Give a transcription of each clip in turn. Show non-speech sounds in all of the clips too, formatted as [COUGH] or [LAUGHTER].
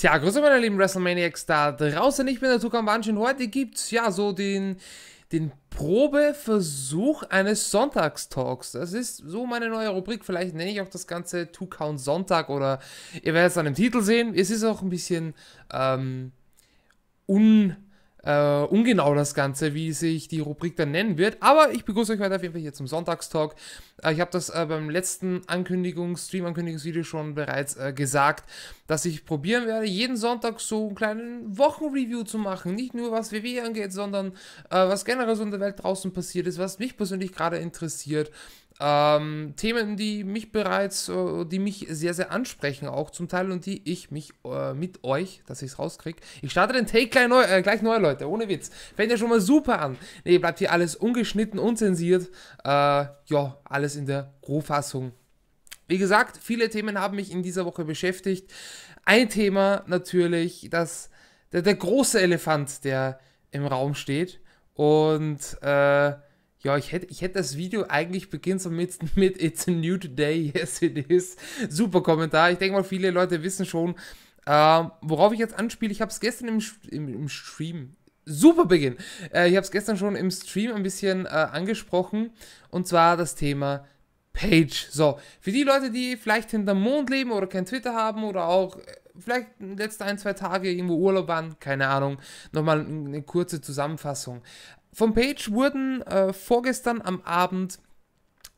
Tja, grüße meine lieben WrestleManiacs da draußen. Ich bin der Tukan Bansch und heute gibt's ja so den, den Probeversuch eines Sonntagstalks. Das ist so meine neue Rubrik. Vielleicht nenne ich auch das Ganze Two Sonntag oder ihr werdet es an dem Titel sehen. Es ist auch ein bisschen ähm, un äh, ungenau das Ganze, wie sich die Rubrik dann nennen wird. Aber ich begrüße euch heute auf jeden Fall hier zum Sonntagstalk. Äh, ich habe das äh, beim letzten Ankündigungs-, Stream-Ankündigungsvideo schon bereits äh, gesagt, dass ich probieren werde, jeden Sonntag so einen kleinen Wochenreview zu machen. Nicht nur was WWE angeht, sondern äh, was generell so in der Welt draußen passiert ist, was mich persönlich gerade interessiert. Ähm, Themen, die mich bereits, äh, die mich sehr, sehr ansprechen, auch zum Teil und die ich mich äh, mit euch, dass ich es rauskriege. Ich starte den Take gleich neu, äh, gleich neu, Leute, ohne Witz. Fängt ja schon mal super an. Ne, bleibt hier alles ungeschnitten, unzensiert. Äh, ja, alles in der Rohfassung. Wie gesagt, viele Themen haben mich in dieser Woche beschäftigt. Ein Thema natürlich, das der, der große Elefant, der im Raum steht. Und äh, ja, ich hätte, ich hätte das Video eigentlich beginnt so mit, [LAUGHS] mit It's a new day, yes it is. Super Kommentar. Ich denke mal, viele Leute wissen schon, ähm, worauf ich jetzt anspiele. Ich habe es gestern im, im, im, Stream. Super Beginn. Äh, ich habe es gestern schon im Stream ein bisschen äh, angesprochen. Und zwar das Thema Page. So, für die Leute, die vielleicht hinterm Mond leben oder kein Twitter haben oder auch äh, vielleicht letzte ein, zwei Tage irgendwo Urlaub waren, keine Ahnung, nochmal eine kurze Zusammenfassung. Von Page wurden äh, vorgestern am Abend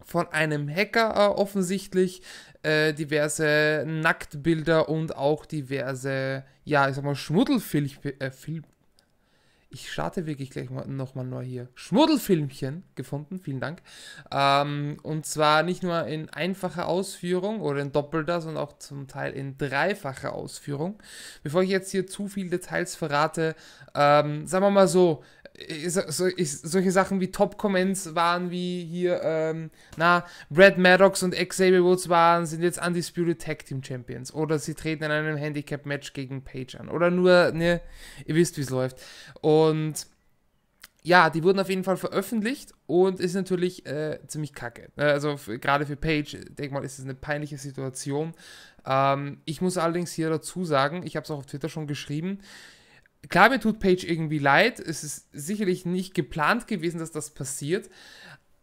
von einem Hacker äh, offensichtlich äh, diverse Nacktbilder und auch diverse, ja, ich sag mal, Schmuddelfilmchen. Äh, ich starte wirklich gleich mal, nochmal neu hier. Schmuddelfilmchen gefunden, vielen Dank. Ähm, und zwar nicht nur in einfacher Ausführung oder in doppelter, sondern auch zum Teil in dreifacher Ausführung. Bevor ich jetzt hier zu viele Details verrate, ähm, sagen wir mal so, äh, solche Sachen wie Top-Comments waren wie hier, ähm, na, Brad Maddox und Xavier Woods waren, sind jetzt Undisputed Tag Team Champions. Oder sie treten in einem Handicap-Match gegen Page an. Oder nur, ne, ihr wisst, wie es läuft. Und ja, die wurden auf jeden Fall veröffentlicht und ist natürlich äh, ziemlich kacke. Ne, also gerade für Page, denke mal, ist es eine peinliche Situation. Ähm, ich muss allerdings hier dazu sagen, ich habe es auch auf Twitter schon geschrieben, klar, mir tut Page irgendwie leid. Es ist sicherlich nicht geplant gewesen, dass das passiert.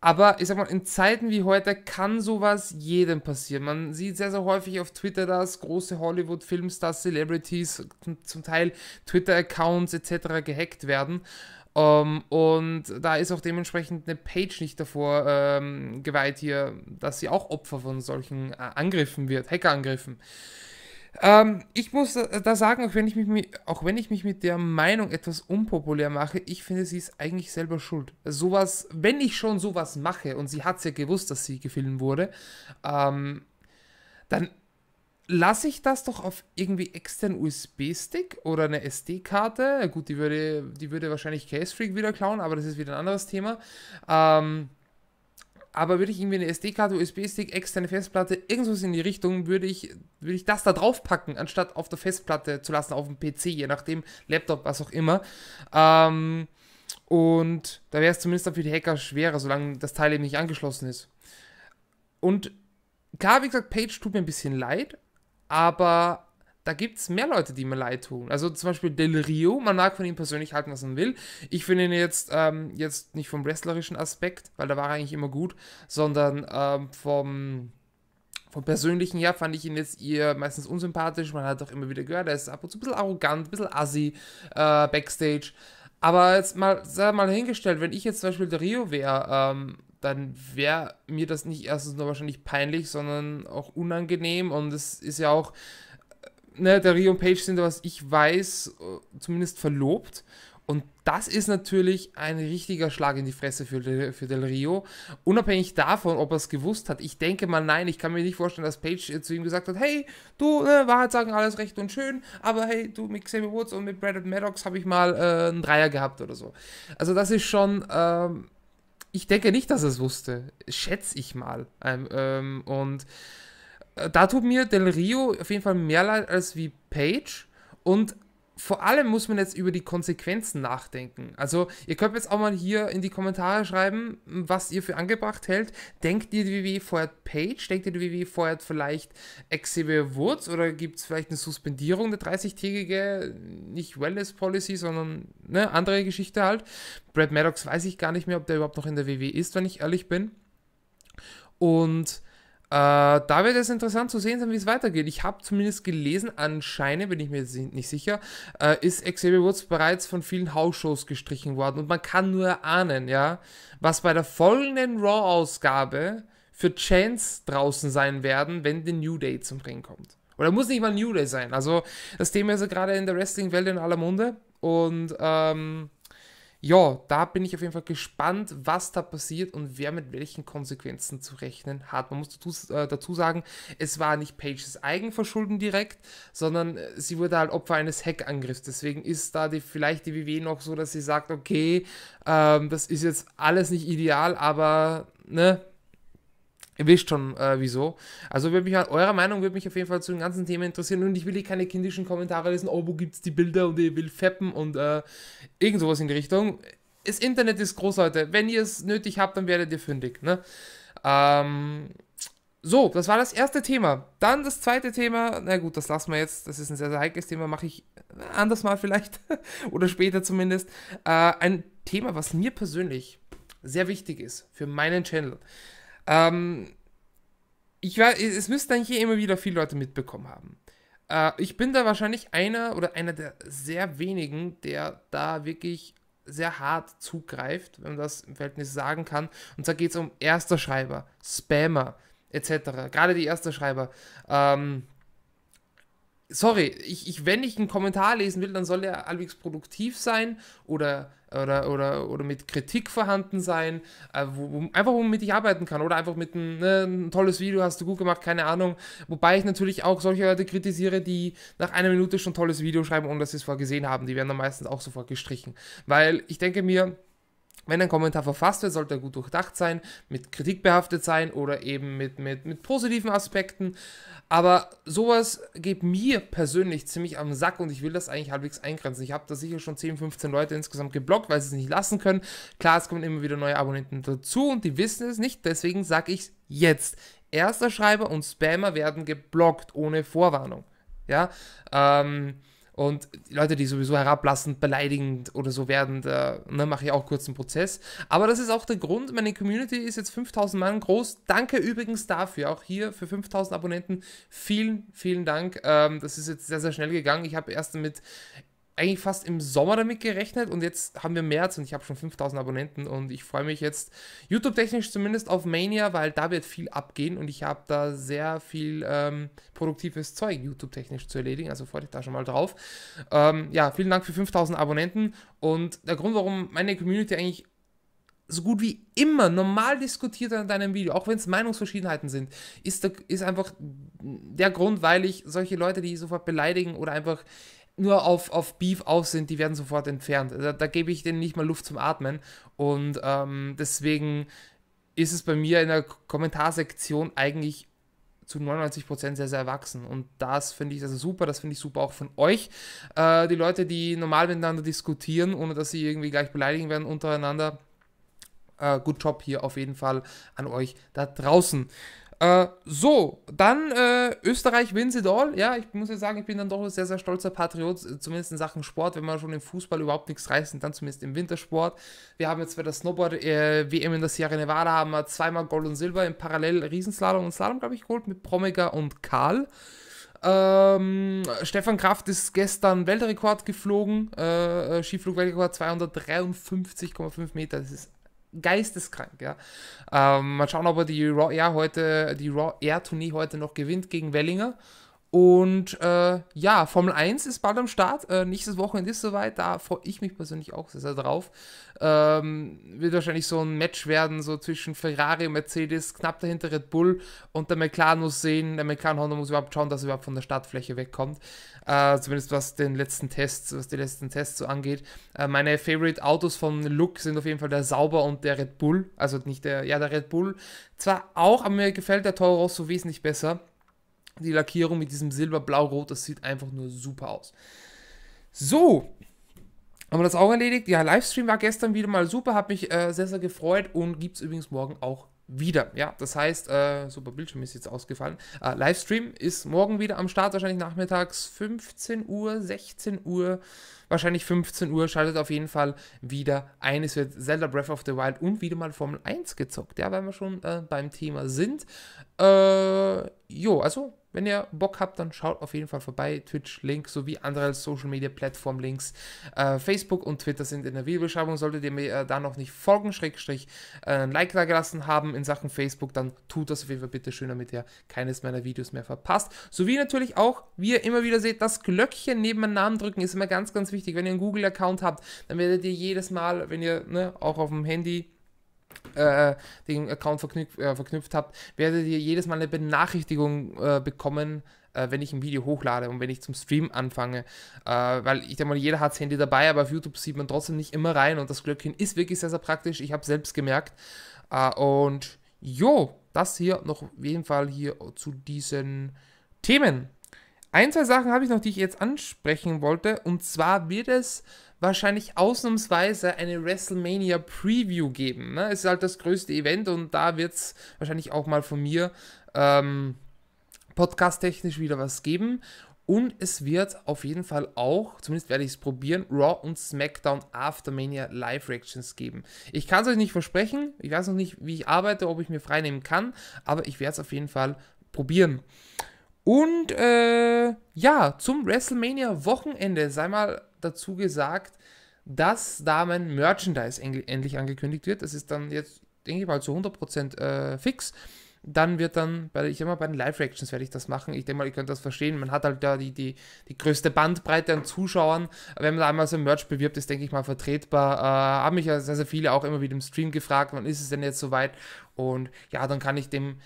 Aber ich sag mal, in Zeiten wie heute kann sowas jedem passieren. Man sieht sehr, sehr häufig auf Twitter, dass große Hollywood-Filmstars, Celebrities, zum Teil Twitter-Accounts etc. gehackt werden. Um, ähm, und da ist auch dementsprechend eine Page nicht davor ähm, geweiht hier, dass sie auch Opfer von solchen äh, Angriffen wird, Hackerangriffen. Ähm, ich muss da sagen, auch wenn, ich mich, auch wenn ich mich mit der Meinung etwas unpopulär mache, ich finde, sie ist eigentlich selber schuld. Sowas, wenn ich schon sowas mache, und sie hat es ja gewusst, dass sie gefilmt wurde, ähm, dann lasse ich das doch auf irgendwie externen USB-Stick oder eine SD-Karte. Gut, die würde, die würde wahrscheinlich Case Freak wieder klauen, aber das ist wieder ein anderes Thema. Ähm, aber würde ich irgendwie eine SD-Karte, USB-Stick, externe Festplatte, irgendwas in die Richtung, würde ich, würde ich das da drauf packen, anstatt auf der Festplatte zu lassen, auf dem PC, je nachdem, Laptop, was auch immer. Ähm, und da wäre es zumindest dann für die Hacker schwerer, solange das Teil eben nicht angeschlossen ist. Und klar, wie gesagt, Page tut mir ein bisschen leid, aber da gibt es mehr Leute, die mir leid tun. Also zum Beispiel Del Rio, man mag von ihm persönlich halten, was man will. Ich finde ihn jetzt, ähm, jetzt nicht vom wrestlerischen Aspekt, weil da war er eigentlich immer gut, sondern ähm, vom, vom persönlichen her fand ich ihn jetzt eher meistens unsympathisch. Man hat auch immer wieder gehört, er ist ab und zu ein bisschen arrogant, ein bisschen assi äh, backstage. Aber jetzt mal, sei mal hingestellt, wenn ich jetzt zum Beispiel Del Rio wäre, ähm, dann wäre mir das nicht erstens nur wahrscheinlich peinlich, sondern auch unangenehm. Und es ist ja auch ne, der Rio und Page sind, was ich weiß, äh, zumindest verlobt. Und das ist natürlich ein richtiger Schlag in die Fresse für, für Del Rio. Unabhängig davon, ob er es gewusst hat. Ich denke mal, nein, ich kann mir nicht vorstellen, dass Page zu ihm gesagt hat, hey, du, ne, Wahrheit sagen, alles recht und schön, aber hey, du, mit Xavier Woods und mit Brad Maddox habe ich mal äh, einen Dreier gehabt oder so. Also das ist schon, ähm, ich denke nicht, dass er es wusste. Schätze ich mal. Ähm, ähm und äh, da tut mir Del Rio auf jeden Fall mehr leid als wie Page. Und vor allem muss man jetzt über die Konsequenzen nachdenken. Also, ihr könnt jetzt auch mal hier in die Kommentare schreiben, was ihr für angebracht hält. Denkt ihr, die WWE feuert Page? Denkt ihr, die WWE feuert vielleicht Xavier Woods? Oder gibt es vielleicht eine Suspendierung der 30-tägige, nicht Wellness Policy, sondern eine andere Geschichte halt? Brad Maddox weiß ich gar nicht mehr, ob der überhaupt noch in der WWE ist, wenn ich ehrlich bin. Und äh, da wird es interessant zu sehen sein, wie es weitergeht. Ich habe zumindest gelesen, anscheinend, bin ich mir nicht sicher, äh, ist Xavier Woods bereits von vielen House-Shows gestrichen worden. Und man kann nur erahnen, ja, was bei der folgenden Raw-Ausgabe für Chance draußen sein werden, wenn die New Day zum Ring kommt. Oder muss nicht mal New Day sein. Also das Thema ist ja gerade in der Wrestling-Welt in aller Munde. Und ähm, ja, da bin ich auf jeden Fall gespannt, was da passiert und wer mit welchen Konsequenzen zu rechnen hat. Man muss dazu, äh, sagen, es war nicht Pages Eigenverschulden direkt, sondern äh, sie wurde halt Opfer eines Hackangriffs. Deswegen ist da die, vielleicht die WW e noch so, dass sie sagt, okay, ähm, das ist jetzt alles nicht ideal, aber ne, Ihr wisst schon, äh, wieso. Also würde mich eure Meinung würde mich auf jeden Fall zu den ganzen Themen interessieren und ich will hier keine kindischen Kommentare lesen, oh, wo gibt's die Bilder und ihr will feppen und äh, irgend sowas in die Richtung. Das Internet ist groß, Leute. Wenn ihr es nötig habt, dann werdet ihr fündig. Ne? Ähm, so, das war das erste Thema. Dann das zweite Thema. Na gut, das lassen wir jetzt. Das ist ein sehr, sehr heikles Thema. Mache ich anders mal vielleicht [LAUGHS] oder später zumindest. Äh, ein Thema, was mir persönlich sehr wichtig ist für meinen Channel. Ähm, ich weiß, es müssten eigentlich immer wieder viele Leute mitbekommen haben. Äh, ich bin da wahrscheinlich einer oder einer der sehr wenigen, der da wirklich sehr hart zugreift, wenn man das im Verhältnis sagen kann. Und zwar geht es um erster Schreiber, Spammer etc. Gerade die erster Schreiber. Ähm, sorry, ich, ich, wenn ich einen Kommentar lesen will, dann soll er allwegs produktiv sein oder oder, oder, oder mit Kritik vorhanden sein, äh, wo, einfach womit ich arbeiten kann oder einfach mit einem ne, ein tolles Video hast du gut gemacht, keine Ahnung. Wobei ich natürlich auch solche Leute kritisiere, die nach einer Minute schon ein tolles Video schreiben, ohne dass sie es vorher gesehen haben. Die werden dann meistens auch sofort gestrichen. Weil ich denke mir, wenn ein Kommentar verfasst wird, sollte er gut durchdacht sein, mit Kritik behaftet sein oder eben mit, mit, mit positiven Aspekten. Aber sowas geht mir persönlich ziemlich am Sack und ich will das eigentlich halbwegs eingrenzen. Ich habe da sicher schon 10, 15 Leute insgesamt geblockt, weil sie es nicht lassen können. Klar, es kommen immer wieder neue Abonnenten dazu und die wissen es nicht, deswegen sage ich es jetzt. Erster Schreiber und Spammer werden geblockt ohne Vorwarnung. Ja, ähm, und Leute, die sowieso herablassend, beleidigend oder so werden, da ne, mache ich auch kurz einen Prozess. Aber das ist auch der Grund. Meine Community ist jetzt 5000 Mann groß. Danke übrigens dafür. Auch hier für 5000 Abonnenten. Vielen, vielen Dank. Ähm, das ist jetzt sehr, sehr schnell gegangen. Ich habe erst mit eigentlich fast im Sommer damit gerechnet und jetzt haben wir März und ich habe schon 5000 Abonnenten und ich freue mich jetzt YouTube-technisch zumindest auf Mania, weil da wird viel abgehen und ich habe da sehr viel ähm, produktives Zeug YouTube-technisch zu erledigen, also freut euch da schon mal drauf. Ähm, ja, vielen Dank für 5000 Abonnenten und der Grund, warum meine Community eigentlich so gut wie immer normal diskutiert an deinem Video, auch wenn es Meinungsverschiedenheiten sind, ist, der, ist einfach der Grund, weil ich solche Leute, die sofort beleidigen oder einfach nur auf, auf Beef aus sind, die werden sofort entfernt. Da, da gebe ich denen nicht mal Luft zum Atmen. Und ähm, deswegen ist es bei mir in der Kommentarsektion eigentlich zu 99% sehr, sehr erwachsen. Und das finde ich also super, das finde ich super auch von euch. Äh, die Leute, die normal miteinander diskutieren, ohne dass sie irgendwie gleich beleidigen werden untereinander. Äh, good Job hier auf jeden Fall an euch da draußen. Äh, so, dann äh, Österreich wins it all. Ja, ich muss ja sagen, ich bin dann doch ein sehr, sehr stolzer Patriot, äh, zumindest in Sachen Sport, wenn man schon im Fußball überhaupt nichts reißt und dann zumindest im Wintersport. Wir haben jetzt bei der Snowboard-WM äh, in der Sierra Nevada haben wir zweimal Gold und Silber im Parallel Riesenslalom und Slalom, glaube ich, geholt mit Promega und Karl. Ähm, Stefan Kraft ist gestern Weltrekord geflogen, äh, Skiflug-Weltrekord 253,5 Meter, das ist geisteskrank, ja. Ähm, mal schauen, ob er die Raw Air heute, die Raw Air Tournee heute noch gewinnt gegen Wellinger und äh, ja, Formel 1 ist bald am Start. Äh, nächstes Wochenende ist soweit. Da freue ich mich persönlich auch sehr, sehr drauf. Ähm, wird wahrscheinlich so ein Match werden, so zwischen Ferrari und Mercedes, knapp dahinter Red Bull. Und der McLaren muss sehen, der McLaren Honda muss überhaupt schauen, dass er überhaupt von der Startfläche wegkommt. Äh, zumindest was den letzten Tests, was die letzten Tests so angeht. Äh, meine Favorite Autos von Look sind auf jeden Fall der Sauber und der Red Bull. Also nicht der, ja, der Red Bull. Zwar auch, aber mir gefällt der Toro Rosso wesentlich besser. Die Lackierung mit diesem Silber-Blau-Rot, das sieht einfach nur super aus. So, haben wir das auch erledigt? Ja, Livestream war gestern wieder mal super, hat mich äh, sehr, sehr gefreut und gibt es übrigens morgen auch wieder. Ja, das heißt, äh, super Bildschirm ist jetzt ausgefallen. Äh, Livestream ist morgen wieder am Start, wahrscheinlich nachmittags 15 Uhr, 16 Uhr wahrscheinlich 15 Uhr. Schaltet auf jeden Fall wieder ein. Es wird Zelda Breath of the Wild und wieder mal Formel 1 gezockt, ja, weil wir schon äh, beim Thema sind. Äh, jo, also wenn ihr Bock habt, dann schaut auf jeden Fall vorbei. Twitch-Link sowie andere Social Media Plattform-Links. Äh, Facebook und Twitter sind in der Videobeschreibung. Solltet ihr mir äh, da noch nicht folgen, Schrägstrich, äh, ein Like da gelassen haben in Sachen Facebook, dann tut das auf jeden Fall bitte schön, damit ihr keines meiner Videos mehr verpasst. Sowie natürlich auch, wie ihr immer wieder seht, das Glöckchen neben meinem Namen drücken ist immer ganz, ganz wichtig wichtig, wenn ihr einen Google-Account habt, dann werdet ihr jedes Mal, wenn ihr ne, auch auf dem Handy äh, den Account verknüpft, äh, verknüpft habt, werdet ihr jedes Mal eine Benachrichtigung äh, bekommen, äh, wenn ich ein Video hochlade und wenn ich zum Stream anfange. Äh, weil ich denke mal, jeder hat das Handy dabei, aber auf YouTube sieht man trotzdem nicht immer rein und das Glöckchen ist wirklich sehr, sehr praktisch. Ich habe selbst gemerkt. Äh, und jo, das hier noch auf jeden Fall hier zu diesen Themen. Ein, zwei Sachen habe ich noch, die ich jetzt ansprechen wollte. Und zwar wird es wahrscheinlich ausnahmsweise eine WrestleMania Preview geben. Ne? Es ist halt das größte Event und da wird es wahrscheinlich auch mal von mir ähm, podcast-technisch wieder was geben. Und es wird auf jeden Fall auch, zumindest werde ich es probieren, Raw und SmackDown After Mania Live Reactions geben. Ich kann es euch nicht versprechen. Ich weiß noch nicht, wie ich arbeite, ob ich mir freinehmen kann, aber ich werde es auf jeden Fall probieren. Und äh, ja, zum WrestleMania-Wochenende sei mal dazu gesagt, dass da mein Merchandise endlich angekündigt wird. Das ist dann jetzt, denke ich mal, zu 100% äh, fix. Dann wird dann, bei, ich denke mal, bei den Live-Reactions werde ich das machen. Ich denke mal, ihr könnt das verstehen. Man hat halt da die, die, die größte Bandbreite an Zuschauern. Wenn man da einmal so ein Merch bewirbt, ist, denke ich mal, vertretbar. Äh, haben mich ja sehr, sehr viele auch immer wieder im Stream gefragt, wann ist es denn jetzt soweit? Und ja, dann kann ich dem,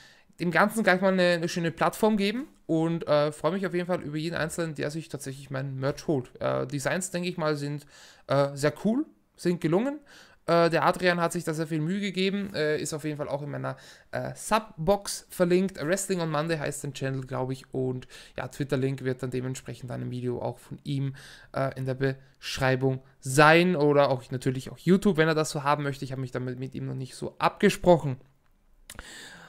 dem Ganzen gleich mal eine, eine schöne Plattform geben und äh, freue mich auf jeden Fall über jeden Einzelnen, der sich tatsächlich mein Merch holt. Äh, Designs, denke ich mal, sind äh, sehr cool, sind gelungen. Äh, der Adrian hat sich da sehr viel Mühe gegeben, äh, ist auf jeden Fall auch in meiner äh, Subbox verlinkt. Wrestling on Monday heißt den Channel, glaube ich. Und ja, Twitter-Link wird dann dementsprechend dann im Video auch von ihm äh, in der Beschreibung sein. Oder auch natürlich auch YouTube, wenn er das so haben möchte. Ich habe mich damit mit ihm noch nicht so abgesprochen.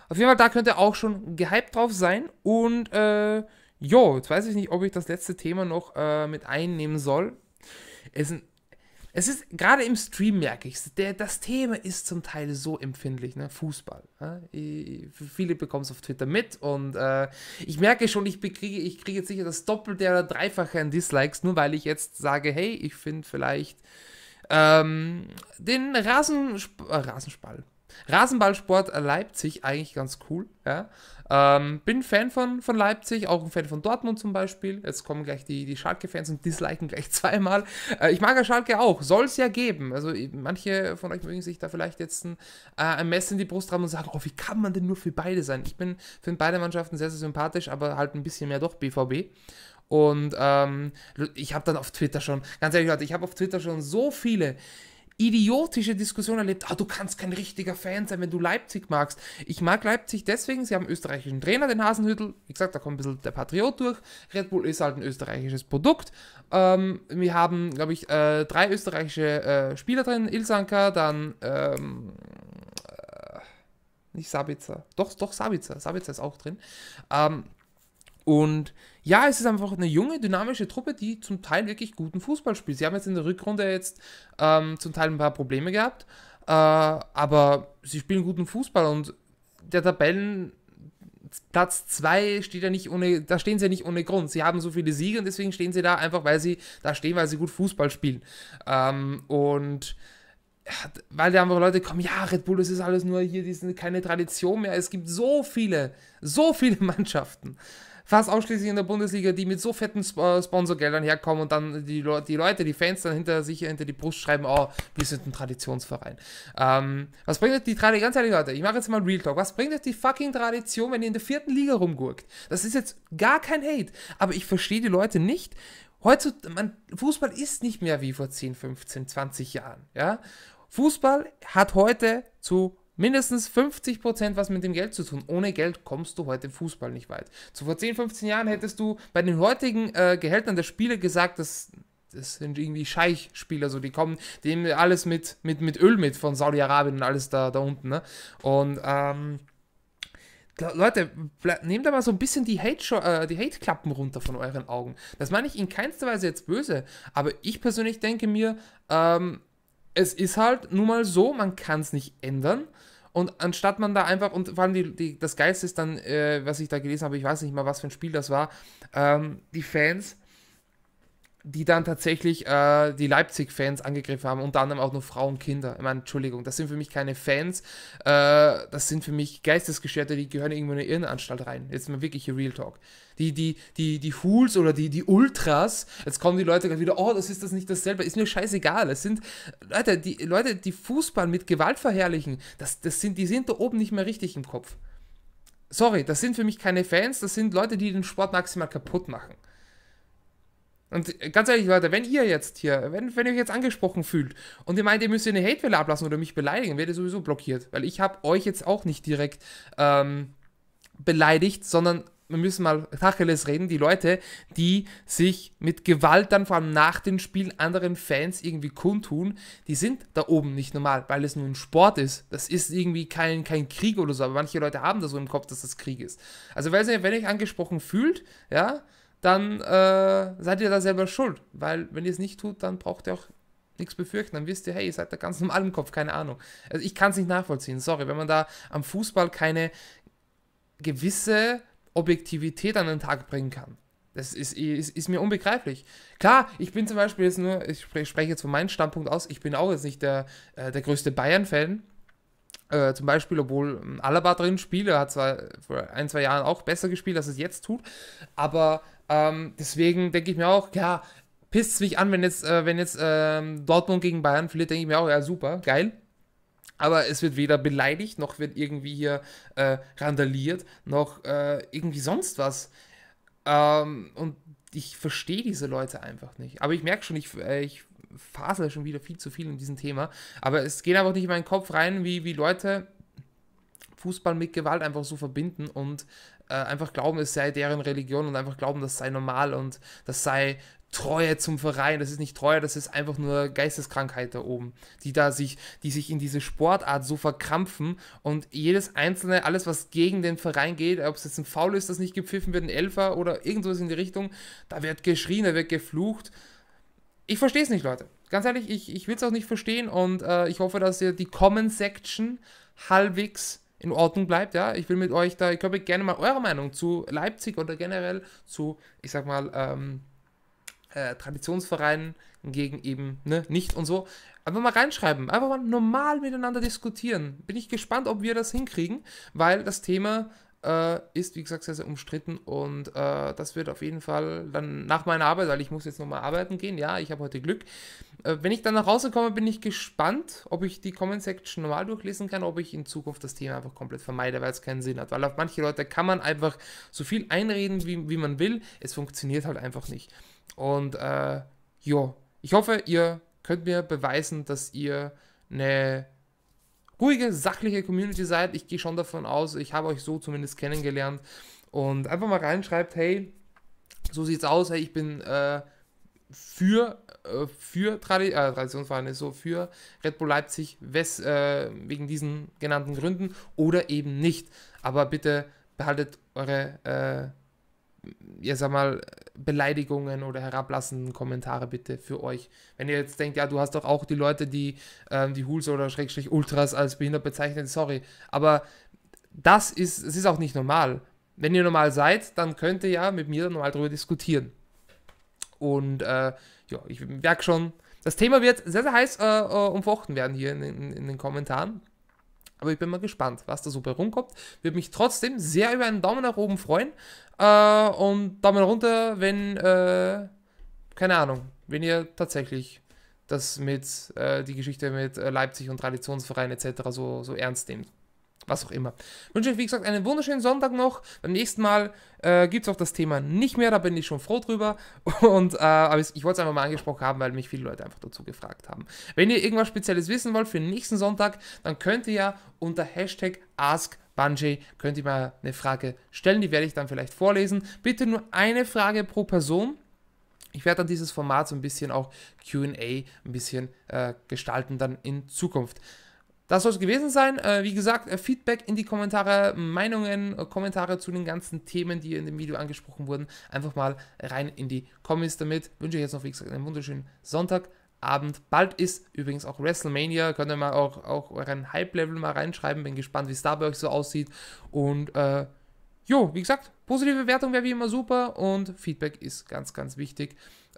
Auf jeden Fall, da könnt ihr auch schon gehypt drauf sein. Und äh, jo, jetzt weiß ich nicht, ob ich das letzte Thema noch äh, mit einnehmen soll. Es, es ist, gerade im Stream merke ich es, das Thema ist zum Teil so empfindlich, ne? Fußball. Ne? Ich, viele bekommen es auf Twitter mit und äh, ich merke schon, ich, bekriege, ich kriege jetzt sicher das Doppelte oder Dreifache an Dislikes, nur weil ich jetzt sage, hey, ich finde vielleicht ähm, den Rasen, äh, Rasenspall, Rasenballsport äh, Leipzig eigentlich ganz cool. Ja. Ähm, bin Fan von, von Leipzig, auch ein Fan von Dortmund zum Beispiel. Jetzt kommen gleich die, die Schalke-Fans und disliken gleich [LAUGHS] zweimal. Äh, ich mag ja Schalke auch, soll es ja geben. Also manche von euch mögen sich da vielleicht jetzt ein, äh, ein Messer in die Brust haben und sagen, oh, wie kann man denn nur für beide sein? Ich bin, finde beide Mannschaften sehr, sehr sympathisch, aber halt ein bisschen mehr doch BVB. Und ähm, ich habe dann auf Twitter schon, ganz ehrlich Leute, ich habe auf Twitter schon so viele idiotische Diskussion erlebt. Ah, du kannst kein richtiger Fan sein, wenn du Leipzig magst. Ich mag Leipzig deswegen, sie haben einen österreichischen Trainer, den Hasenhüttel. Wie gesagt, da kommt ein bisschen der Patriot durch. Red Bull ist halt ein österreichisches Produkt. Ähm, wir haben, glaube ich, äh, drei österreichische äh, Spieler drin. Ilsanka, dann ähm, äh, nicht Sabitzer. Doch, doch, Sabitzer. Sabitzer ist auch drin. Ähm, und ja, es ist einfach eine junge, dynamische Truppe, die zum Teil wirklich guten Fußball spielt. Sie haben jetzt in der Rückrunde jetzt ähm, zum Teil ein paar Probleme gehabt, äh, aber sie spielen guten Fußball und der Tabellen Platz 2 steht ja nicht ohne, da stehen sie ja nicht ohne Grund. Sie haben so viele Siege und deswegen stehen sie da einfach, weil sie da stehen, weil sie gut Fußball spielen. Ähm, und weil da einfach Leute kommen, ja, Red Bull, das ist alles nur hier, die sind keine Tradition mehr. Es gibt so viele, so viele [LAUGHS] Mannschaften fast ausschließlich in der Bundesliga, die mit so fetten äh, Sponsorgeldern herkommen und dann die, Le die Leute, die Fans dann hinter sich hinter die Brust schreiben, oh, wir sind ein Traditionsverein. Ähm, was bringt euch die Tradition, ganz ehrlich Leute, ich mache jetzt mal Real Talk, was bringt euch die fucking Tradition, wenn ihr in der vierten Liga rumgurkt? Das ist jetzt gar kein Hate, aber ich verstehe die Leute nicht, Heutzutage, man, Fußball ist nicht mehr wie vor 10, 15, 20 Jahren. Ja? Fußball hat heute zu Mindestens 50% was mit dem Geld zu tun. Ohne Geld kommst du heute im Fußball nicht weit. Zu so vor 10, 15 Jahren hättest du bei den heutigen äh, Gehältern der Spieler gesagt, dass das sind irgendwie Scheichspieler, so die kommen, die nehmen alles mit, mit, mit Öl mit von Saudi-Arabien und alles da, da unten. Ne? Und ähm, Leute, nehmt da mal so ein bisschen die äh, Hate-Klappen Hate runter von euren Augen. Das meine ich in keinster Weise jetzt böse, aber ich persönlich denke mir, ähm, es ist halt nun mal so, man kann es nicht ändern. Und anstatt man da einfach, und vor allem die, die, das Geilste ist dann, äh, was ich da gelesen habe, ich weiß nicht mal, was für ein Spiel das war, ähm, die Fans die dann tatsächlich äh, die Leipzig-Fans angegriffen haben, unter anderem auch nur Frauen und Kinder. Ich meine, Entschuldigung, das sind für mich keine Fans, äh, das sind für mich Geistesgestörte, die gehören irgendwo in eine Irrenanstalt rein. Jetzt mal wirklich hier Real Talk. Die, die, die, die Fools oder die, die Ultras, jetzt kommen die Leute gerade wieder, oh, das ist das nicht dasselbe, ist mir scheißegal. Es sind Leute, die Leute, die Fußball mit Gewalt verherrlichen, das, das sind, die sind da oben nicht mehr richtig im Kopf. Sorry, das sind für mich keine Fans, das sind Leute, die den Sport maximal kaputt machen. Und ganz ehrlich, Leute, wenn ihr jetzt hier, wenn, wenn ihr euch jetzt angesprochen fühlt und ihr meint, ihr müsst eine Hatewelle ablassen oder mich beleidigen, werdet ihr sowieso blockiert. Weil ich habe euch jetzt auch nicht direkt ähm, beleidigt, sondern wir müssen mal Tacheles reden, die Leute, die sich mit Gewalt dann vor allem nach den Spielen anderen Fans irgendwie kundtun, die sind da oben nicht normal, weil es nur ein Sport ist. Das ist irgendwie kein, kein Krieg oder so, aber manche Leute haben das so im Kopf, dass das Krieg ist. Also, wenn ihr, wenn ihr euch angesprochen fühlt, ja, dann äh, seid ihr da selber schuld. Weil wenn ihr es nicht tut, dann braucht ihr auch nichts befürchten. Dann wisst ihr, hey, ihr seid da ganz normal im Kopf, keine Ahnung. Also ich kann es nicht nachvollziehen, sorry. Wenn man da am Fußball keine gewisse Objektivität an den Tag bringen kann. Das ist, ist, ist, mir unbegreiflich. Klar, ich bin zum Beispiel jetzt nur, ich spreche jetzt von meinem Standpunkt aus, ich bin auch jetzt nicht der, äh, der größte Bayern-Fan. Äh, zum Beispiel, obwohl ähm, Alaba drin spielt, er hat zwar vor ein, zwei Jahren auch besser gespielt, als es jetzt tut, aber ähm, deswegen denke ich mir auch, ja, pisst mich an, wenn jetzt, äh, wenn jetzt ähm, Dortmund gegen Bayern verliert, denke ich mir auch, ja, super, geil. Aber es wird weder beleidigt, noch wird irgendwie hier äh, randaliert, noch äh, irgendwie sonst was. Ähm, und ich verstehe diese Leute einfach nicht. Aber ich merke schon, ich, äh, ich fasel schon wieder viel zu viel in diesem Thema. Aber es geht einfach nicht in meinen Kopf rein, wie, wie Leute Fußball mit Gewalt einfach so verbinden und äh, einfach glauben, es sei deren Religion und einfach glauben, das sei normal und das sei Treue zum Verein. Das ist nicht Treue, das ist einfach nur Geisteskrankheit da oben, die da sich, die sich in diese Sportart so verkrampfen und jedes einzelne, alles was gegen den Verein geht, ob es jetzt ein Foul ist, das nicht gepfiffen wird, ein Elfer oder irgendwas in die Richtung, da wird geschrien, da wird geflucht. Ich verstehe es nicht, Leute. Ganz ehrlich, ich, ich will es auch nicht verstehen und äh, ich hoffe, dass ihr die Comment-Section halbwegs in Ordnung bleibt. Ja, ich will mit euch da, ich glaube, gerne mal eure Meinung zu Leipzig oder generell zu, ich sag mal, ähm, äh, Traditionsvereinen gegen eben ne, nicht und so. Einfach mal reinschreiben, einfach mal normal miteinander diskutieren. Bin ich gespannt, ob wir das hinkriegen, weil das Thema äh, ist, wie gesagt, sehr, sehr umstritten und äh, das wird auf jeden Fall dann nach meiner Arbeit, weil ich muss jetzt nochmal arbeiten gehen, ja, ich habe heute Glück. Äh, wenn ich dann nach Hause komme, bin ich gespannt, ob ich die Comment-Section normal durchlesen kann, ob ich in Zukunft das Thema einfach komplett vermeide, weil es keinen Sinn hat, weil auf manche Leute kann man einfach so viel einreden, wie, wie man will, es funktioniert halt einfach nicht. Und äh, ja, ich hoffe, ihr könnt mir beweisen, dass ihr eine ruhige, sachliche Community seid. Ich gehe schon davon aus, ich habe euch so zumindest kennengelernt. Und einfach mal reinschreibt, hey, so sieht's aus, hey, ich bin äh, für, äh, für Tradi äh, Traditionsvereine, so für Red Bull Leipzig, wes, äh, wegen diesen genannten Gründen oder eben nicht. Aber bitte behaltet eure äh, ja sag mal, Beleidigungen oder herablassenden Kommentare bitte für euch. Wenn ihr jetzt denkt, ja, du hast doch auch die Leute, die ähm, die Huls oder Schrägstrich Ultras als behindert bezeichnen, sorry. Aber das ist, es ist auch nicht normal. Wenn ihr normal seid, dann könnt ihr ja mit mir normal darüber diskutieren. Und äh, ja, ich merke schon, das Thema wird sehr, sehr heiß äh, äh, umfochten werden hier in, in, in den Kommentaren. Aber ich bin mal gespannt, was da so bei rumkommt. Würde mich trotzdem sehr über einen Daumen nach oben freuen. Äh, und Daumen runter, wenn, äh, keine Ahnung, wenn ihr tatsächlich das mit, äh, die Geschichte mit äh, Leipzig und Traditionsverein etc. So, so ernst nehmt was auch immer. Ich wünsche euch, wie gesagt, einen wunderschönen Sonntag noch. Beim nächsten Mal äh, gibt es auch das Thema nicht mehr, da bin ich schon froh drüber. [LAUGHS] Und, äh, aber ich, ich wollte es einfach mal angesprochen haben, weil mich viele Leute einfach dazu gefragt haben. Wenn ihr irgendwas Spezielles wissen wollt für den nächsten Sonntag, dann könnt ihr ja unter Hashtag Ask Bungie, könnt ihr mal eine Frage stellen, die werde ich dann vielleicht vorlesen. Bitte nur eine Frage pro Person. Ich werde dann dieses Format so ein bisschen auch QA ein bisschen äh, gestalten dann in Zukunft. Das soll es gewesen sein. Äh, wie gesagt, äh, Feedback in die Kommentare, Meinungen, äh, Kommentare zu den ganzen Themen, die in dem Video angesprochen wurden. Einfach mal rein in die Kommis damit. Wünsche euch jetzt noch, wie gesagt, einen wunderschönen Sonntag. Abend. Bald ist übrigens auch WrestleMania. Könnt ihr mal auch, auch euren Hype-Level mal reinschreiben. Bin gespannt, wie es da bei euch so aussieht. Und äh, jo, wie gesagt, positive Bewertung wäre wie immer super und Feedback ist ganz, ganz wichtig,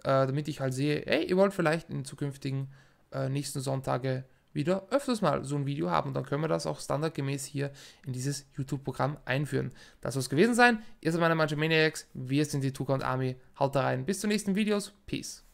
äh, damit ich halt sehe, ey, ihr wollt vielleicht in zukünftigen äh, nächsten Sonntage wieder öfters mal so ein Video haben. Und dann können wir das auch standardgemäß hier in dieses YouTube-Programm einführen. Das soll es gewesen sein. Ihr seid meine Manche Maniacs. Wir sind die Tukon Army. Haut da rein. Bis zu nächsten Videos. Peace.